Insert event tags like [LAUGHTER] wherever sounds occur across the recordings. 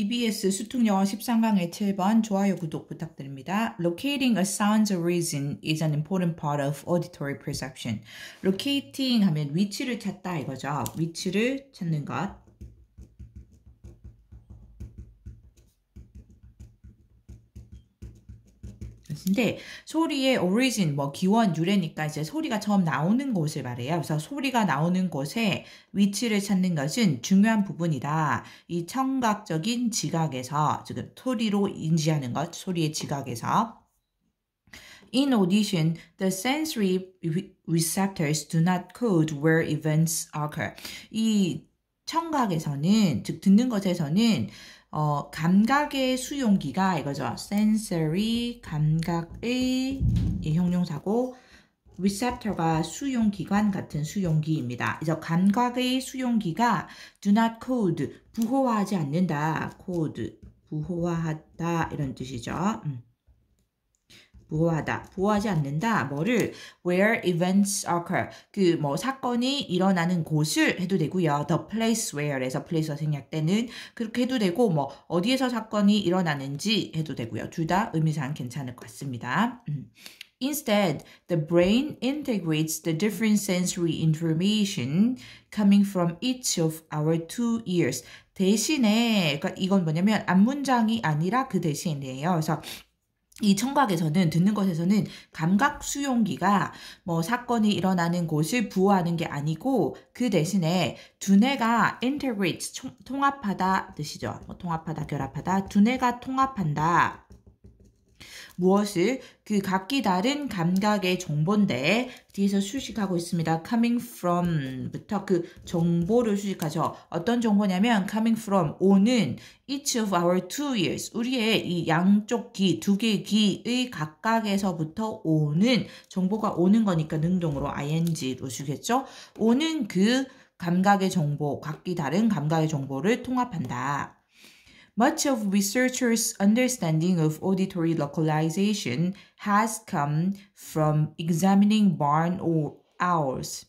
EBS 수특영어 13강의 7번 좋아요 구독 부탁드립니다. Locating a sound's origin is an important part of auditory perception. Locating 하면 위치를 찾다 이거죠. 위치를 찾는 것. 뜻인데 소리의 origin 뭐 기원 유래니까 이제 소리가 처음 나오는 곳을 말해요. 그래서 소리가 나오는 곳에 위치를 찾는 것은 중요한 부분이다. 이 청각적인 지각에서 지금 소리로 인지하는 것, 소리의 지각에서 In audition, the sensory receptors do not code where events occur. 이 청각에서는 즉 듣는 것에서는 어, 감각의 수용기가 이거죠. sensory 감각의 형용사고 receptor가 수용기관 같은 수용기입니다. 이래 감각의 수용기가 do not code 부호화하지 않는다. code 부호화하다 이런 뜻이죠. 음. 보호하다, 보호하지 않는다, 뭐를 where events occur, 그 뭐 사건이 일어나는 곳을 해도 되고요. the place where에서 place가 생략되는 그렇게 해도 되고 뭐 어디에서 사건이 일어나는지 해도 되고요. 둘 다 의미상 괜찮을 것 같습니다. 음. Instead, the brain integrates the different sensory information coming from each of our two ears. 대신에, 그러니까 이건 뭐냐면 앞문장이 아니라 그 대신이에요. 그래서 이 청각에서는 듣는 것에서는 감각 수용기가 뭐 사건이 일어나는 곳을 부호하는 게 아니고 그 대신에 두뇌가 integrate 통합하다 뜻이죠. 뭐 통합하다 결합하다 두뇌가 통합한다. 무엇을 그 각기 다른 감각의 정보인데 뒤에서 수식하고 있습니다. coming from부터 그 정보를 수식하죠. 어떤 정보냐면 coming from 오는 each of our two ears 우리의 이 양쪽 귀 두 개의 귀의 각각에서부터 오는 정보가 오는 거니까 능동으로 ing로 주겠죠. 오는 그 감각의 정보, 각기 다른 감각의 정보를 통합한다. Much of researchers' understanding of auditory localization has come from examining barn or owls.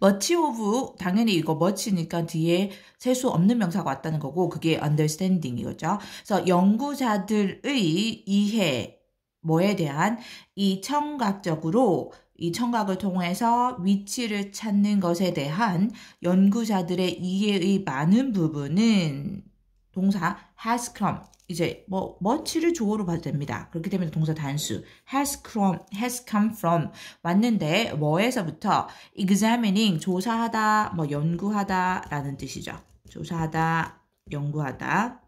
much of 당연히 이거 much니까 뒤에 셀수 없는 명사가 왔다는 거고 그게 understanding이겠죠. 그래서 연구자들의 이해 뭐에 대한 이 청각적으로 이 청각을 통해서 위치를 찾는 것에 대한 연구자들의 이해의 많은 부분은 동사 has come 이제 뭐 much를 주어로 봐도 됩니다. 그렇기 때문에 동사 단수 has come has come from 왔는데 뭐에서부터 examining 조사하다 뭐 연구하다라는 뜻이죠. 조사하다 연구하다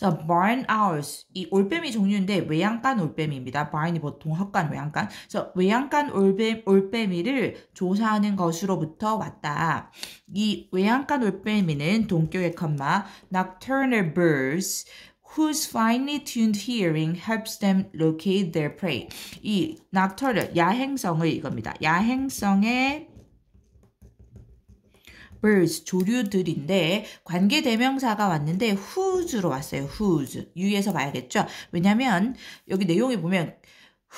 자, barn owls. 이 올빼미 종류인데 외양간 올빼미입니다. barn이 보통 헛간, 외양간. 그래서 외양간 올빼, 올빼미를 조사하는 것으로부터 왔다. 이 외양간 올빼미는 동격의 컴마 nocturnal birds whose finely tuned hearing helps them locate their prey. 이 nocturnal 야행성의 이겁니다. 야행성의 birds 조류들인데 관계 대명사가 왔는데 whose로 왔어요. whose 유에서 봐야겠죠. 왜냐면 여기 내용에 보면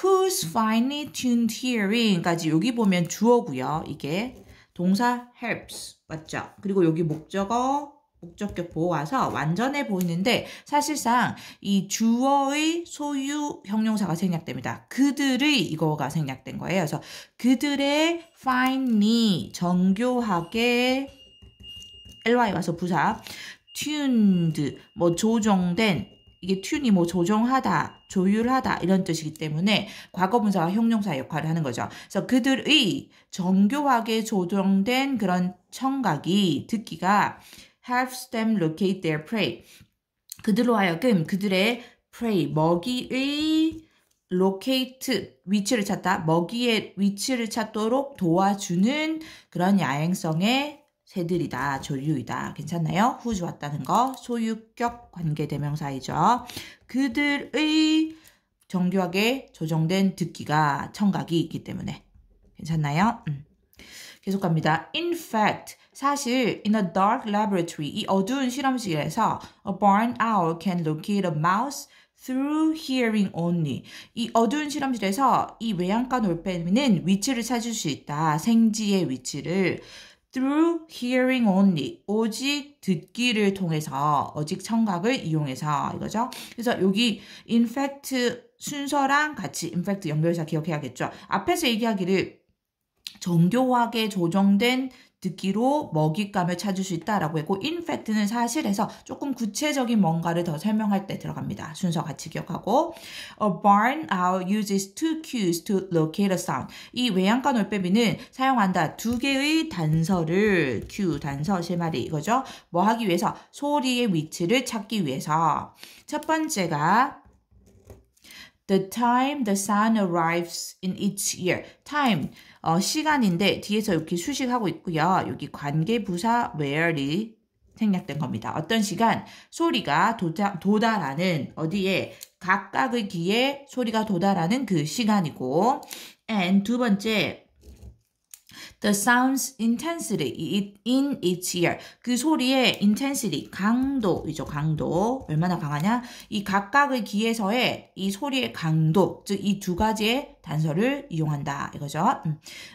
whose finely tuned hearing까지 여기 보면 주어고요. 이게 동사 helps 맞죠? 그리고 여기 목적어 목적격 보호와서 완전해 보이는데 사실상 이 주어의 소유 형용사가 생략됩니다. 그들의 이거가 생략된 거예요. 그래서 그들의 finely 정교하게 ly 와서 부사 tuned 뭐 조정된 이게 튠이 뭐 조정하다, 조율하다 이런 뜻이기 때문에 과거분사와 형용사 의 역할을 하는 거죠. 그래서 그들의 정교하게 조정된 그런 청각이 듣기가 h a v e s them locate their prey. 그들로 하여금 그들의 prey, 먹이의 locate, 위치를 찾다, 먹이의 위치를 찾도록 도와주는 그런 야행성의 새들이다, 조류이다. 괜찮나요? 후 좋았다는 거. 소유격 관계대명사이죠. 그들의 정교하게 조정된 듣기가 청각이 있기 때문에. 괜찮나요? 음. 계속 갑니다. In fact, 사실 in a dark laboratory 이 어두운 실험실에서 a barn owl can locate a mouse through hearing only. 이 어두운 실험실에서 이 외양간 올빼미는 위치를 찾을 수 있다. 생지의 위치를. through hearing only. 오직 듣기를 통해서, 오직 청각을 이용해서 이거죠. 그래서 여기 in fact 순서랑 같이 in fact 연결해서 기억해야겠죠. 앞에서 얘기하기를 정교하게 조정된 듣기로 먹잇감을 찾을 수 있다라고 했고 인팩트는 사실에서 조금 구체적인 뭔가를 더 설명할 때 들어갑니다. 순서 같이 기억하고 A barn owl uses two cues to locate a sound. 이 외양간 올빼미는 사용한다 두 개의 단서를 cue 단서 실 마리 이거죠. 뭐 하기 위해서 소리의 위치를 찾기 위해서 첫 번째가 the time the sun arrives in each year. time 어, 시간인데 뒤에서 이렇게 수식하고 있고요. 여기 관계 부사 where이 생략된 겁니다. 어떤 시간 소리가 도자, 도달하는 어디에 각각의 귀에 소리가 도달하는 그 시간이고 and 두 번째 the sound's intensity in its ear. 그 소리의 intensity, 강도이죠, 강도. 얼마나 강하냐? 이 각각의 귀에서의 이 소리의 강도, 즉 이 두 가지의 단서를 이용한다. 이거죠.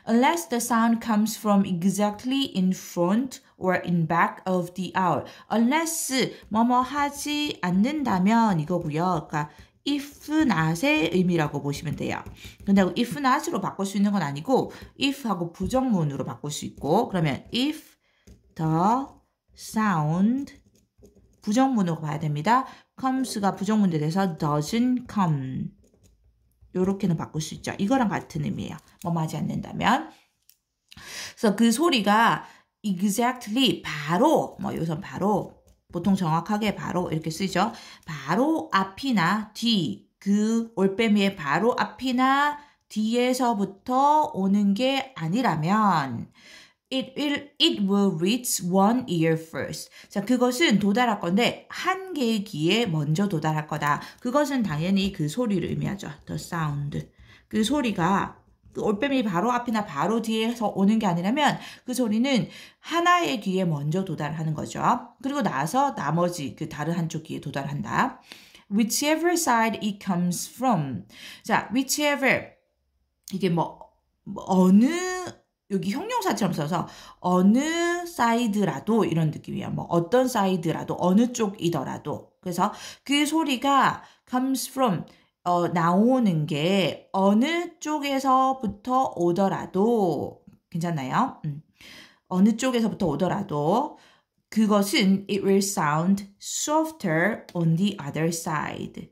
Unless the sound comes from exactly in front or in back of the owl. Unless 뭐뭐 하지 않는다면 이거고요. 그러니까 if not의 의미라고 보시면 돼요. 근데 if not으로 바꿀 수 있는 건 아니고 if하고 부정문으로 바꿀 수 있고 그러면 if the sound 부정문으로 봐야 됩니다. comes가 부정문에 서 doesn't come 요렇게는 바꿀 수 있죠. 이거랑 같은 의미예요. 뭐하지 않는다면 그래서 그 소리가 exactly 바로 뭐 요선 바로 보통 정확하게 바로 이렇게 쓰죠. 바로 앞이나 뒤, 그 올빼미의 바로 앞이나 뒤에서부터 오는 게 아니라면 It will, it will reach one ear first. 자, 그것은 도달할 건데, 한 개의 귀에 먼저 도달할 거다. 그것은 당연히 그 소리를 의미하죠. The sound. 그 소리가 올빼미 바로 앞이나 바로 뒤에서 오는 게 아니라면 그 소리는 하나의 귀에 먼저 도달하는 거죠. 그리고 나서 나머지 그 다른 한쪽 귀에 도달한다. whichever side it comes from. 자, whichever 이게 뭐, 뭐 어느 여기 형용사처럼 써서 어느 사이드라도 이런 느낌이야. 뭐 어떤 사이드라도 어느 쪽이더라도. 그래서 그 소리가 comes from 어, 나오는 게 어느 쪽에서부터 오더라도 괜찮나요? 음. 어느 쪽에서부터 오더라도 그것은 it will sound softer on the other side.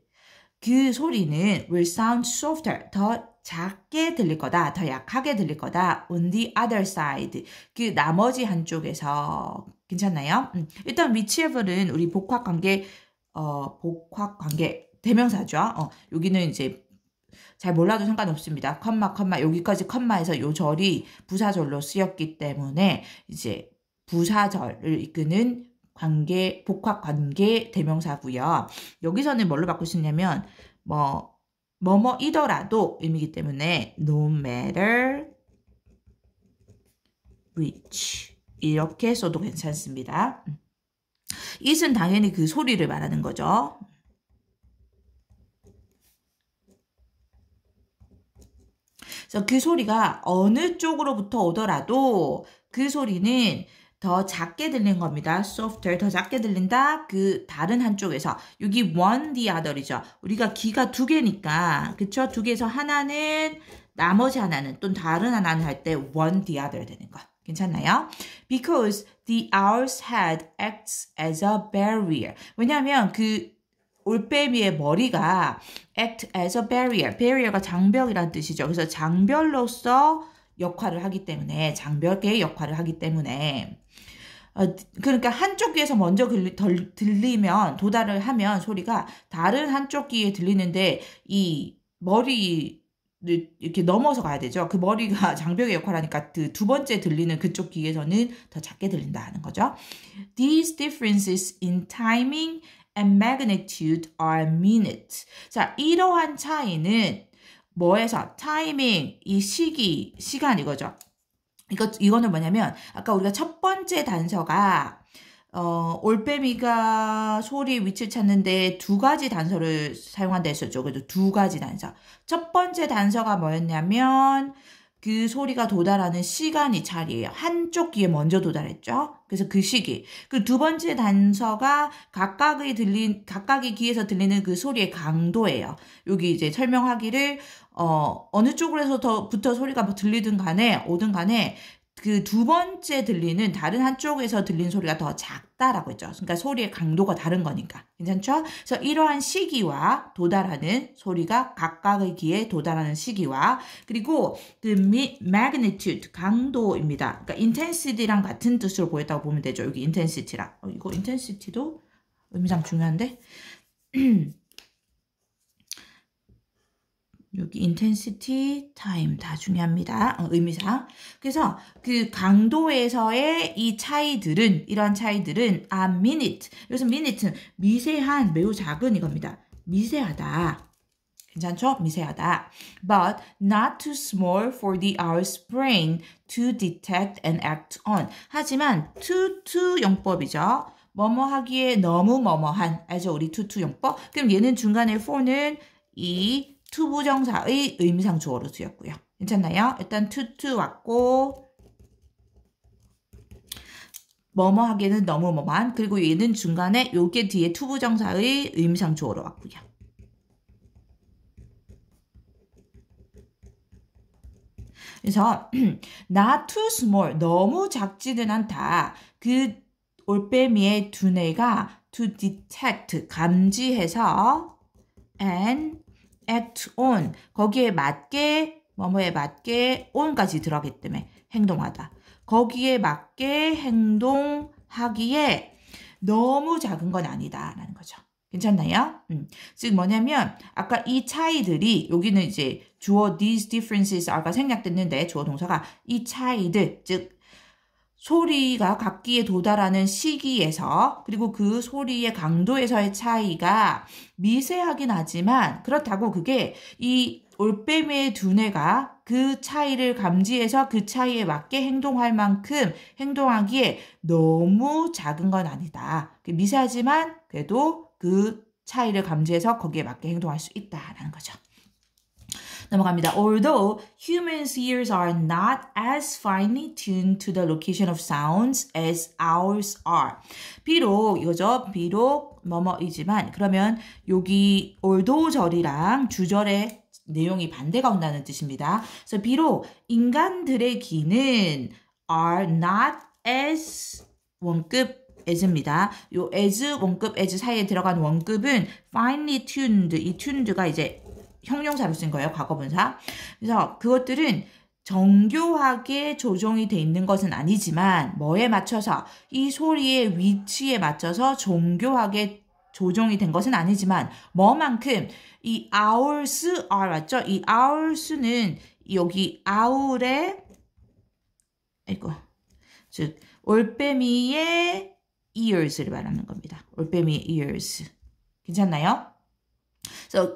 그 소리는 will sound softer 더 작게 들릴 거다, 더 약하게 들릴 거다. On the other side. 그 나머지 한쪽에서 괜찮나요? 음. 일단 w h i c h e v e r 은 우리 복합 관계 어, 복합 관계 대명사죠. 어, 여기는 이제 잘 몰라도 상관없습니다. 컴마 컴마 여기까지 컴마에서 요 절이 부사절로 쓰였기 때문에 이제 부사절을 이끄는 관계 복합 관계 대명사고요. 여기서는 뭘로 바꿀 수냐면뭐 뭐뭐이더라도 의미이기 때문에 no matter which 이렇게 써도 괜찮습니다. 음. i 은 당연히 그 소리를 말하는 거죠. 그래서 그 소리가 어느 쪽으로부터 오더라도 그 소리는 더 작게 들린 겁니다. softer, 더 작게 들린다. 그 다른 한쪽에서. 여기 one, the other이죠. 우리가 귀가 두 개니까. 그쵸? 두 개에서 하나는, 나머지 하나는, 또 다른 하나는 할 때 one, the other 되는 거. 괜찮나요? Because the owl's head acts as a barrier. 왜냐하면 그 올빼미의 머리가 act as a barrier. barrier가 장벽이란 뜻이죠. 그래서 장별로서 역할을 하기 때문에 장벽의 역할을 하기 때문에 어, 그러니까 한쪽 귀에서 먼저 들리, 덜, 들리면 도달을 하면 소리가 다른 한쪽 귀에 들리는데 이 머리 를 이렇게 넘어서 가야 되죠. 그 머리가 [LAUGHS] 장벽의 역할을 하니까 그두 번째 들리는 그쪽 귀에서는 더 작게 들린다 하는 거죠. These differences in timing and magnitude are m i n u t e 자, 이러한 차이는 뭐에서 타이밍, 이 시기, 시간 이거죠. 이거 이거는 뭐냐면 아까 우리가 첫 번째 단서가 어, 올빼미가 소리 위치 를 찾는데 두 가지 단서를 사용한다 했었죠. 그래도두 가지 단서. 첫 번째 단서가 뭐였냐면 그 소리가 도달하는 시간이 자리예요. 한쪽 귀에 먼저 도달했죠. 그래서 그 시기. 그 두 번째 단서가 각각의 들린, 각각의 귀에서 들리는 그 소리의 강도예요. 여기 이제 설명하기를, 어, 어느 쪽으로 해서 더, 부터 소리가 뭐 들리든 간에, 오든 간에, 그두 번째 들리는 다른 한쪽에서 들린 소리가 더 작다라고 했죠. 그러니까 소리의 강도가 다른 거니까. 괜찮죠? 그래서 이러한 시기와 도달하는 소리가 각각의 귀에 도달하는 시기와 그리고 그 magnitude 강도입니다. 그러니까 intensity랑 같은 뜻으로 보였다고 보면 되죠. 여기 intensity랑. 어, 이거 intensity도 의미상 중요한데. [CLEARS THROAT] 여기 intensity, time 다 중요합니다. 어, 의미상. 그래서 그 강도에서의 이 차이들은 이런 차이들은 a minute. 여기서 minute는 미세한, 매우 작은 이겁니다. 미세하다. 괜찮죠? 미세하다. But not too small for the hour's p r i n g to detect and act on. 하지만 t o t o 용법이죠. 뭐뭐 하기에 너무 뭐뭐한. 알죠? 우리 t o t o 용법. 그럼 얘는 중간에 for는 이 투부정사의 의미상 주어로 쓰였고요. 괜찮나요? 일단 투투 왔고 뭐뭐 하기에는 너무 뭐만 그리고 얘는 중간에 요게 뒤에 투부정사의 의미상 주어로 왔고요. 그래서 [CLEARS THROAT] 나 too small 너무 작지는 않다. 그 올빼미의 두뇌가 to detect 감지해서 and act on 거기에 맞게 뭐뭐에 맞게 on까지 들어가기 때문에 행동하다. 거기에 맞게 행동하기에 너무 작은 건 아니다라는 거죠. 괜찮나요? 음. 즉 뭐냐면 아까 이 차이들이 여기는 이제 주어 these differences are가 생략됐는데 주어 동사가 이 차이들 즉 소리가 각기에 도달하는 시기에서 그리고 그 소리의 강도에서의 차이가 미세하긴 하지만 그렇다고 그게 이 올빼미의 두뇌가 그 차이를 감지해서 그 차이에 맞게 행동할 만큼 행동하기에 너무 작은 건 아니다. 미세하지만 그래도 그 차이를 감지해서 거기에 맞게 행동할 수 있다라는 거죠. 넘어갑니다. Although humans' ears are not as finely tuned to the location of sounds as ours are. 비록 이거죠. 비록 뭐뭐이지만 그러면 여기 although 절이랑 주절의 내용이 반대가 온다는 뜻입니다. 그래서 비록 인간들의 귀는 are not as 원급 as입니다. 요 as 원급 as 사이에 들어간 원급은 finely tuned 이 tuned가 이제 형용사로 쓴 거예요. 과거분사. 그래서 그것들은 정교하게 조정이 돼 있는 것은 아니지만 뭐에 맞춰서 이 소리의 위치에 맞춰서 정교하게 조정이 된 것은 아니지만 뭐만큼 이 아울스 아 맞죠? 이 아울스는 여기 아울의 이거 즉 올빼미의 ears를 말하는 겁니다. 올빼미의 ears 괜찮나요?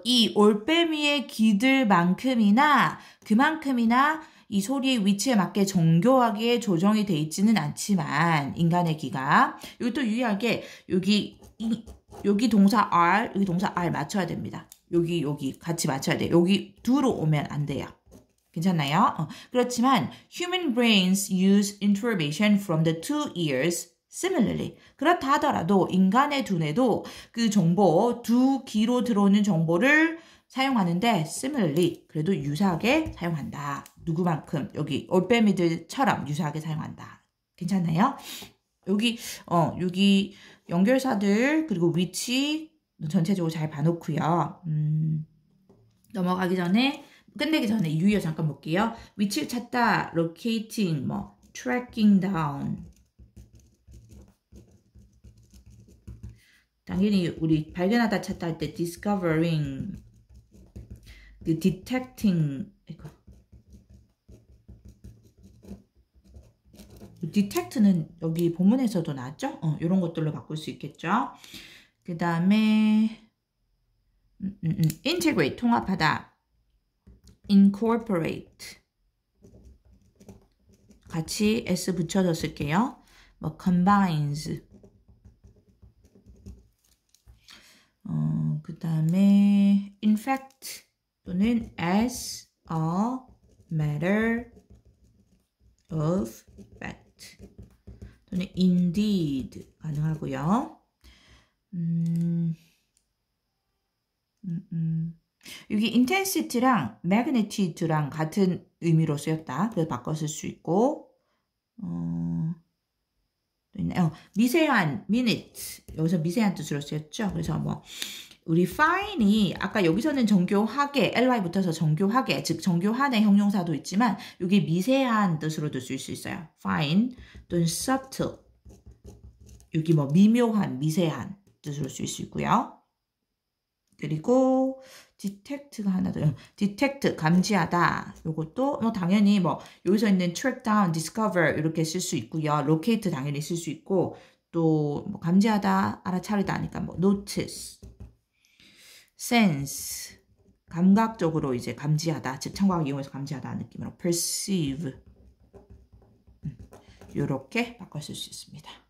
이 올빼미의 귀들만큼이나 그만큼이나 이 소리의 위치에 맞게 정교하게 조정이 돼 있지는 않지만 인간의 귀가 여기 또 유의하게 여기 이, 여기 동사 r 여기 동사 r 맞춰야 됩니다. 여기 여기 같이 맞춰야 돼. 여기 두로 오면 안 돼요. 괜찮나요? 어, 그렇지만 human brains use information from the two ears Similarly, 그렇다 하더라도 인간의 두뇌도 그 정보, 두 귀로 들어오는 정보를 사용하는데 similarly, 그래도 유사하게 사용한다. 누구만큼, 여기 올빼미들처럼 유사하게 사용한다. 괜찮나요? 여기, 어, 여기 연결사들, 그리고 위치 전체적으로 잘 봐놓고요. 음, 넘어가기 전에, 끝내기 전에 유의어 잠깐 볼게요. 위치를 찾다, locating, 뭐, tracking down, 당연히 우리 발견하다 찾다 할 때 discovering, detecting 이거. detect는 여기 본문에서도 나왔죠? 어, 이런 것들로 바꿀 수 있겠죠? 그 다음에 음, 음, 음, integrate, 통합하다 incorporate 같이 s 붙여줬을게요뭐 combines 어, 그 다음에 in fact 또는 as a matter of fact 또는 indeed 가능하고요. 음, 음, 여기 intensity랑 magnitude랑 같은 의미로 쓰였다. 그래서 바꿨을수 있고 어, 있나요? 어, 미세한 minute 여기서 미세한 뜻으로 쓰였죠. 그래서 뭐 우리 fine이 아까 여기서는 정교하게 ly 붙어서 정교하게 즉 정교한의 형용사도 있지만 여기 미세한 뜻으로도 쓸 수 있어요. fine 또는 subtle 여기 뭐 미묘한 미세한 뜻으로 쓸 수 있고요. 그리고 디텍트가 하나 더요 디텍트 음, 감지하다 요것도 뭐 당연히 뭐 여기서 있는 트랙 다운, 디스커버 이렇게 쓸 수 있고요. 로케이트 당연히 쓸 수 있고 또 뭐 감지하다, 알아차리다 하니까 뭐 n o t i c 감각적으로 이제 감지하다 즉 청각 이용해서 감지하다 는 느낌으로 perceive 이렇게 음, 바꿔 쓸 수 있습니다.